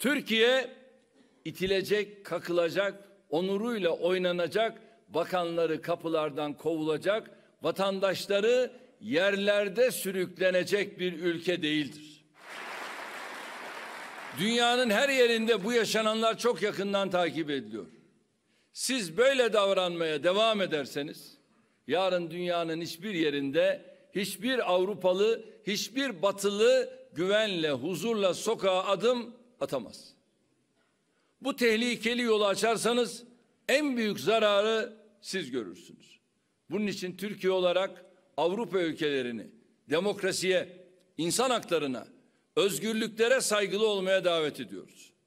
Türkiye itilecek, kakılacak, onuruyla oynanacak, bakanları kapılardan kovulacak, vatandaşları yerlerde sürüklenecek bir ülke değildir. Dünyanın her yerinde bu yaşananlar çok yakından takip ediliyor. Siz böyle davranmaya devam ederseniz yarın dünyanın hiçbir yerinde hiçbir Avrupalı, hiçbir batılı güvenle, huzurla sokağa adım atamaz. Bu tehlikeli yolu açarsanız en büyük zararı siz görürsünüz. Bunun için Türkiye olarak Avrupa ülkelerini demokrasiye, insan haklarına, özgürlüklere saygılı olmaya davet ediyoruz.